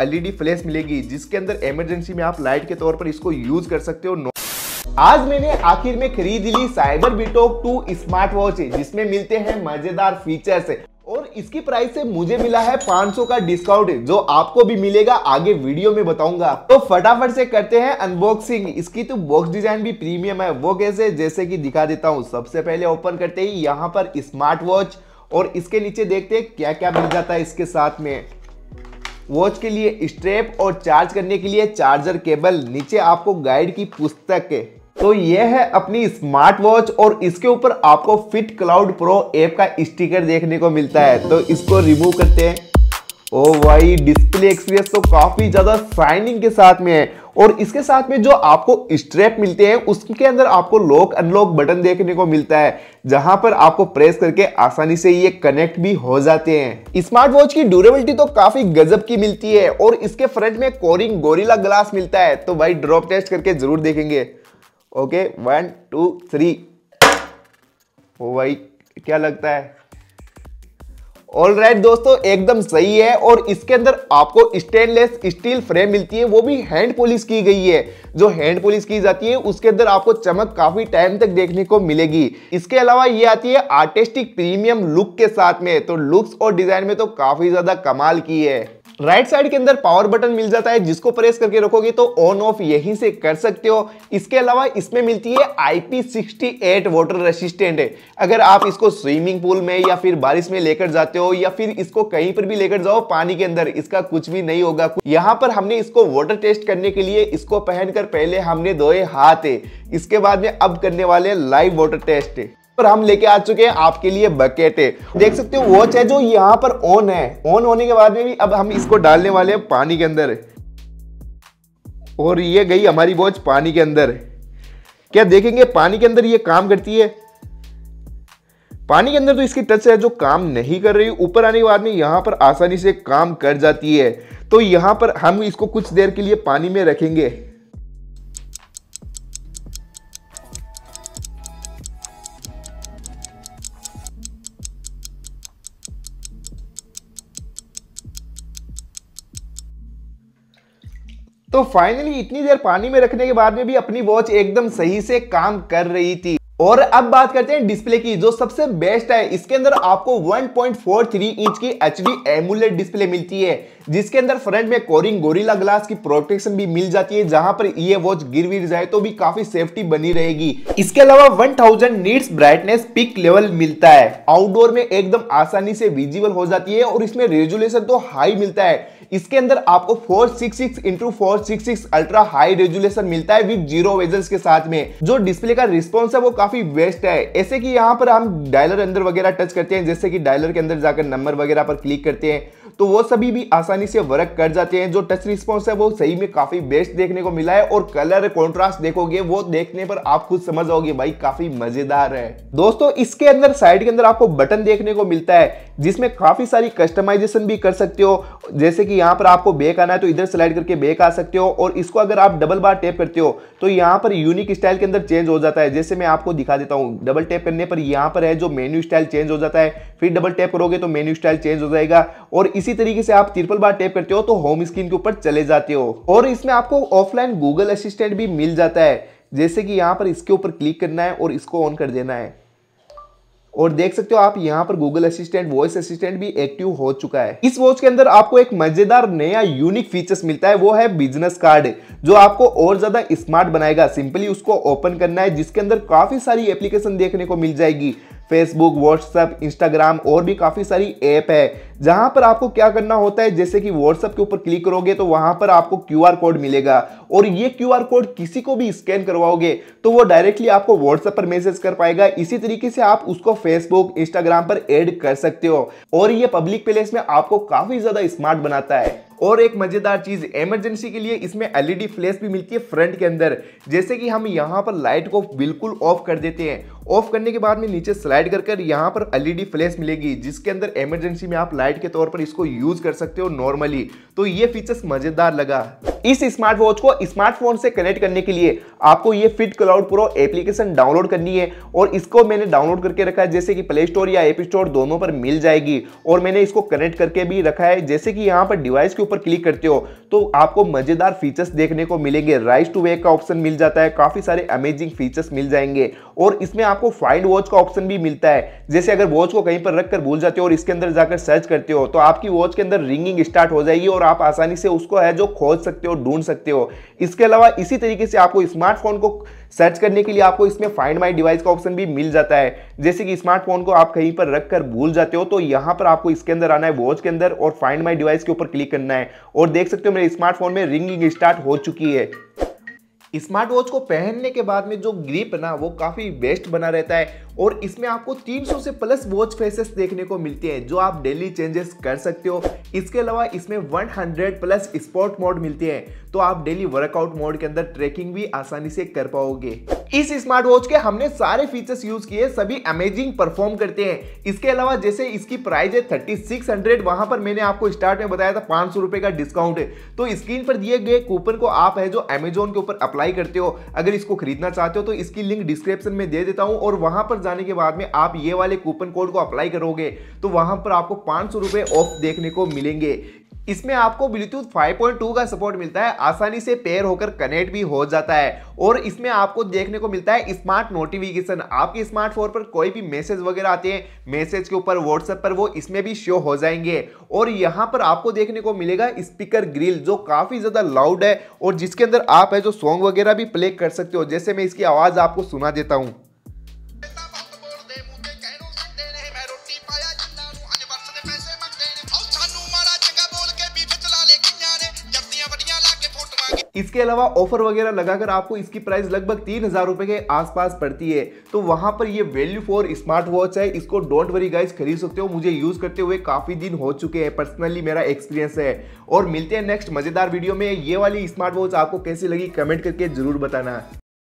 LED flash मिलेगी जिसके अंदर इमरजेंसी में आप लाइट के तौर पर इसको यूज कर सकते हो नो आज मैंने आखिर में खरीद ली साइबर बिटोक 2 स्मार्ट वॉच जिसमें मिलते हैं मजेदार फीचर्स और इसकी प्राइस से मुझे मिला है 500 का डिस्काउंट जो आपको भी मिलेगा आगे वीडियो में बताऊंगा तो फटाफट से करते हैं अनबॉक्सिंग इसकी तो बॉक्स डिजाइन भी प्रीमियम है वो कैसे जैसे कि दिखा देता हूँ सबसे पहले ओपन करते ही यहाँ पर स्मार्ट वॉच और इसके नीचे देखते हैं क्या क्या मिल जाता है इसके साथ में वॉच के लिए स्ट्रेप और चार्ज करने के लिए चार्जर केबल नीचे आपको गाइड की पुस्तक है तो यह है अपनी स्मार्ट वॉच और इसके ऊपर आपको फिट क्लाउड प्रो ऐप का स्टिकर देखने को मिलता है तो इसको रिमूव करते हैं ओ भाई डिस्प्ले एक्सपीरियंस तो काफ़ी ज़्यादा शाइनिंग के साथ में है और इसके साथ में जो आपको स्ट्रैप मिलते हैं उसके अंदर आपको लॉक अनलॉक बटन देखने को मिलता है जहां पर आपको प्रेस करके आसानी से ये कनेक्ट भी हो जाते हैं स्मार्ट वॉच की ड्यूरेबिलिटी तो काफी गजब की मिलती है और इसके फ्रंट में कोरिंग गोरिला ग्लास मिलता है तो भाई ड्रॉप टेस्ट करके जरूर देखेंगे ओके वन टू थ्री ओ भाई क्या लगता है ऑल राइट दोस्तों एकदम सही है और इसके अंदर आपको स्टेनलेस स्टील फ्रेम मिलती है वो भी हैंड पॉलिश की गई है जो हैंड पॉलिश की जाती है उसके अंदर आपको चमक काफी टाइम तक देखने को मिलेगी इसके अलावा ये आती है आर्टिस्टिक प्रीमियम लुक के साथ में तो लुक्स और डिजाइन में तो काफी ज्यादा कमाल की है राइट साइड के अंदर पावर बटन मिल जाता है जिसको प्रेस करके रखोगे तो ऑन ऑफ यहीं से कर सकते हो इसके अलावा इसमें मिलती है एट वाटर रेसिस्टेंट है अगर आप इसको स्विमिंग पूल में या फिर बारिश में लेकर जाते हो या फिर इसको कहीं पर भी लेकर जाओ पानी के अंदर इसका कुछ भी नहीं होगा यहाँ पर हमने इसको वाटर टेस्ट करने के लिए इसको पहनकर पहले हमने धोए हाथ इसके बाद में अब करने वाले लाइव वाटर टेस्ट है पर हम लेके आ चुके हैं आपके लिए बकेटे देख सकते हो वॉच है जो यहाँ पर ऑन है ऑन होने के बाद में भी अब हम इसको डालने वाले हैं पानी के अंदर और ये गई हमारी वॉच पानी के अंदर क्या देखेंगे पानी के अंदर ये काम करती है पानी के अंदर तो इसकी टच है जो काम नहीं कर रही ऊपर आने के बाद में यहां पर आसानी से काम कर जाती है तो यहां पर हम इसको कुछ देर के लिए पानी में रखेंगे तो फाइनली इतनी देर पानी में रखने के बाद में भी अपनी वॉच एकदम सही से काम कर रही थी और अब बात करते हैं डिस्प्ले की जो सबसे बेस्ट है इसके अंदर आपको 1.43 इंच की एच डी एमुलेट डिस्प्ले मिलती है जिसके अंदर फ्रंट में कोरिंग गोरिला ग्लास की प्रोटेक्शन भी मिल जाती है जहां पर ये वॉच गिर भी जाए तो भी काफी सेफ्टी बनी रहेगी इसके अलावा 1000 thousand nits brightness peak level मिलता है आउटडोर में एकदम आसानी से विजिबल हो जाती है और इसमें रेजुलेशन तो हाई मिलता है इसके अंदर आपको 466 six six into four six six ultra high resolution मिलता है विद जीरो वेजल्स के साथ में जो डिस्प्ले का रिस्पॉन्स है वो काफी वेस्ट है ऐसे कि यहाँ पर हम डायलर अंदर वगैरह टच करते हैं जैसे कि डायलर के अंदर जाकर नंबर वगैरह पर क्लिक करते हैं तो वो सभी भी आसानी से वर्क कर जाते हैं जो टच रिस्पॉन्स है वो सही में काफी बेस्ट देखने को मिला है और कलर कॉन्ट्रास्ट देखोगे वो देखने पर आप खुद समझ आओगे भाई काफी मजेदार है दोस्तों इसके अंदर साइड के अंदर आपको बटन देखने को मिलता है जिसमें काफ़ी सारी कस्टमाइजेशन भी कर सकते हो जैसे कि यहाँ पर आपको बेक आना है तो इधर स्लाइड करके बेक आ सकते हो और इसको अगर आप डबल बार टैप करते हो तो यहाँ पर यूनिक स्टाइल के अंदर चेंज हो जाता है जैसे मैं आपको दिखा देता हूँ डबल टैप करने पर यहाँ पर है जो मेन्यू स्टाइल चेंज हो जाता है फिर डबल टैप करोगे तो मेन्यू स्टाइल चेंज हो जाएगा और इसी तरीके से आप ट्रिपल बार टैप करते हो तो होम स्क्रीन के ऊपर चले जाते हो और इसमें आपको ऑफलाइन गूगल असिस्टेंट भी मिल जाता है जैसे कि यहाँ पर इसके ऊपर क्लिक करना है और इसको ऑन कर देना है और देख सकते हो आप यहाँ पर गूगल असिस्टेंट वॉइस असिस्टेंट भी एक्टिव हो चुका है इस वॉच के अंदर आपको एक मजेदार नया यूनिक फीचर्स मिलता है वो है बिजनेस कार्ड जो आपको और ज्यादा स्मार्ट बनाएगा सिंपली उसको ओपन करना है जिसके अंदर काफी सारी एप्लीकेशन देखने को मिल जाएगी फेसबुक व्हाट्सएप इंस्टाग्राम और भी काफ़ी सारी ऐप है जहां पर आपको क्या करना होता है जैसे कि व्हाट्सएप के ऊपर क्लिक करोगे तो वहां पर आपको क्यू कोड मिलेगा और ये क्यू कोड किसी को भी स्कैन करवाओगे तो वो डायरेक्टली आपको व्हाट्सएप पर मैसेज कर पाएगा इसी तरीके से आप उसको फेसबुक इंस्टाग्राम पर एड कर सकते हो और ये पब्लिक प्लेस में आपको काफी ज्यादा स्मार्ट बनाता है और एक मजेदार चीज इमरजेंसी के लिए इसमें एलईडी फ्लैश भी मिलती है फ्रंट के अंदर जैसे कि हम यहाँ पर लाइट को बिल्कुल ऑफ कर देते हैं ऑफ करने के बाद में नीचे स्लाइड कर कर यहाँ पर एलईडी फ्लैश मिलेगी जिसके अंदर इमरजेंसी में आप लाइट लाइट के तौर पर इसको यूज कर सकते हो नॉर्मली तो ये फीचर्स मजेदार लगा इस स्मार्ट वॉच को स्मार्टफोन से कनेक्ट करने के लिए आपको ये fit cloud pro application download करनी है और इसको मैंने डाउनलोड करके रखा है जैसे कि प्ले स्टोर या एप स्टोर दोनों पर मिल जाएगी और मैंने इसको कनेक्ट करके भी रखा है जैसे कि यहाँ पर डिवाइस के ऊपर क्लिक करते हो तो आपको मजेदार फीचर्स देखने को मिलेंगे राइस टू वेक का ऑप्शन मिल जाता है काफी सारे अमेजिंग फीचर्स मिल जाएंगे और इसमें आपको फाइंड वॉच का ऑप्शन भी मिलता है जैसे अगर वॉच को कहीं पर रखकर भूल जाते हो और इसके अंदर जाकर सर्च कर करते हो तो आपकी वॉच के अंदर रिंगिंग स्टार्ट हो जाएगी और आप आसानी से उसको है जो खोज सकते हो ढूंढ सकते हो इसके अलावा इसी तरीके से आपको स्मार्टफोन को सर्च करने के लिए आपको इसमें फाइंड माई डिवाइस का ऑप्शन भी मिल जाता है जैसे कि स्मार्टफोन को आप कहीं पर रख कर भूल जाते हो तो यहाँ पर आपको इसके अंदर आना है वॉच के अंदर और फाइंड माई डिवाइस के ऊपर क्लिक करना है और देख सकते हो मेरे स्मार्टफोन में रिंगिंग स्टार्ट हो चुकी है स्मार्ट वॉच को पहनने के बाद में जो ग्रिप ना वो काफ़ी बेस्ट बना रहता है और इसमें आपको 300 से प्लस वॉच फेसेस देखने को मिलते हैं जो आप डेली चेंजेस कर सकते हो इसके अलावा इसमें 100 प्लस स्पोर्ट मोड मिलते हैं तो आप डेली वर्कआउट मोड के अंदर ट्रैकिंग भी आसानी से कर पाओगे इस स्मार्ट वॉच के हमने सारे फीचर्स यूज किए सभी अमेजिंग परफॉर्म करते हैं इसके अलावा जैसे इसकी प्राइस है थर्टी सिक्स हंड्रेड वहां पर मैंने आपको स्टार्ट में बताया था पांच सौ रुपए का डिस्काउंट है तो स्क्रीन पर दिए गए कूपन को आप है जो अमेजोन के ऊपर अप्लाई करते हो अगर इसको खरीदना चाहते हो तो इसकी लिंक डिस्क्रिप्शन में दे देता हूँ और वहां पर जाने के बाद में आप ये वाले कूपन कोड को अप्लाई करोगे तो वहां पर आपको पांच सौ ऑफ देखने को मिलेंगे इसमें आपको ब्लूटूथ 5.2 का सपोर्ट मिलता है आसानी से पेयर होकर कनेक्ट भी हो जाता है और इसमें आपको देखने को मिलता है स्मार्ट नोटिफिकेशन आपके स्मार्टफोन पर कोई भी मैसेज वगैरह आते हैं मैसेज के ऊपर व्हाट्सएप पर वो इसमें भी शो हो जाएंगे और यहाँ पर आपको देखने को मिलेगा स्पीकर ग्रिल जो काफ़ी ज़्यादा लाउड है और जिसके अंदर आप है जो सॉन्ग वगैरह भी प्ले कर सकते हो जैसे मैं इसकी आवाज़ आपको सुना देता हूँ इसके अलावा ऑफर वगैरह लगाकर आपको इसकी प्राइस लगभग तीन हजार रुपए के आसपास पड़ती है तो वहां पर ये वैल्यू फॉर स्मार्ट वॉच है इसको डोंट वरी गाइज खरीद सकते हो मुझे यूज करते हुए काफी दिन हो चुके हैं पर्सनली मेरा एक्सपीरियंस है और मिलते हैं नेक्स्ट मजेदार वीडियो में ये वाली स्मार्ट वॉच आपको कैसी लगी कमेंट करके जरूर बताना